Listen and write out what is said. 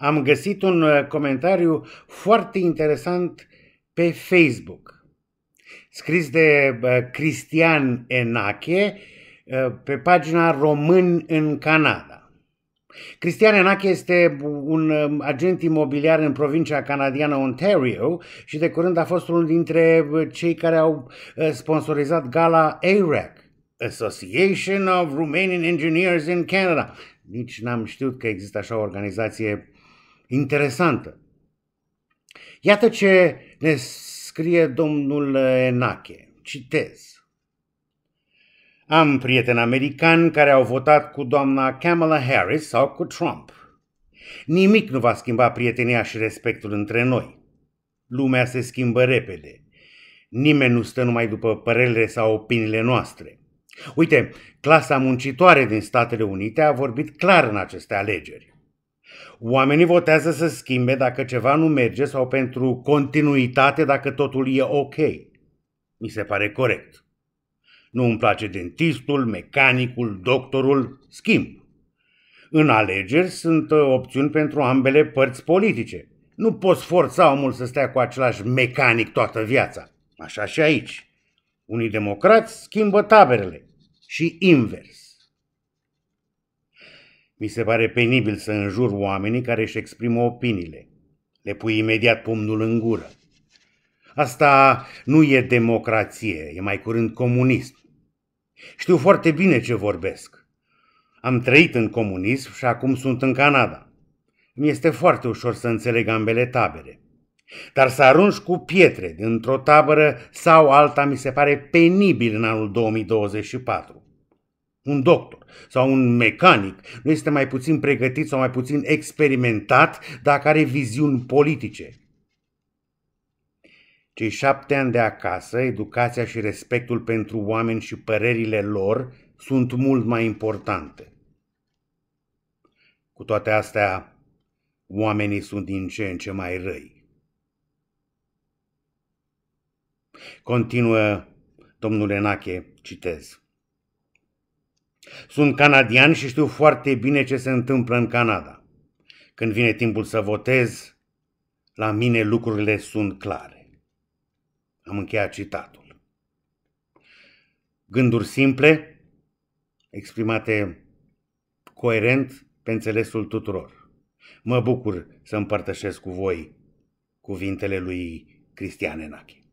am găsit un uh, comentariu foarte interesant pe Facebook, scris de uh, Cristian Enache uh, pe pagina Român în Canada. Cristian Enache este un um, agent imobiliar în provincia canadiană Ontario și de curând a fost unul dintre cei care au sponsorizat gala AREC, Association of Romanian Engineers in Canada. Nici n-am știut că există așa o organizație interesantă. Iată ce ne scrie domnul Enache. Citez. Am prieteni americani care au votat cu doamna Kamala Harris sau cu Trump. Nimic nu va schimba prietenia și respectul între noi. Lumea se schimbă repede. Nimeni nu stă numai după părerile sau opiniile noastre. Uite, clasa muncitoare din Statele Unite a vorbit clar în aceste alegeri. Oamenii votează să schimbe dacă ceva nu merge sau pentru continuitate dacă totul e ok. Mi se pare corect. Nu îmi place dentistul, mecanicul, doctorul, schimb. În alegeri sunt uh, opțiuni pentru ambele părți politice. Nu poți forța omul să stea cu același mecanic toată viața. Așa și aici. Unii democrați schimbă taberele și invers. Mi se pare penibil să înjur oamenii care își exprimă opiniile. Le pui imediat pumnul în gură. Asta nu e democrație, e mai curând comunism. Știu foarte bine ce vorbesc. Am trăit în comunism și acum sunt în Canada. Mi este foarte ușor să înțeleg ambele tabere. Dar să arunci cu pietre dintr-o tabără sau alta mi se pare penibil în anul 2024 un doctor sau un mecanic nu este mai puțin pregătit sau mai puțin experimentat dacă are viziuni politice. Cei șapte ani de acasă, educația și respectul pentru oameni și părerile lor sunt mult mai importante. Cu toate astea, oamenii sunt din ce în ce mai răi. Continuă domnul Enache, citez. Sunt canadian și știu foarte bine ce se întâmplă în Canada. Când vine timpul să votez, la mine lucrurile sunt clare. Am încheiat citatul. Gânduri simple, exprimate coerent pe înțelesul tuturor. Mă bucur să împărtășesc cu voi cuvintele lui Cristian Enache.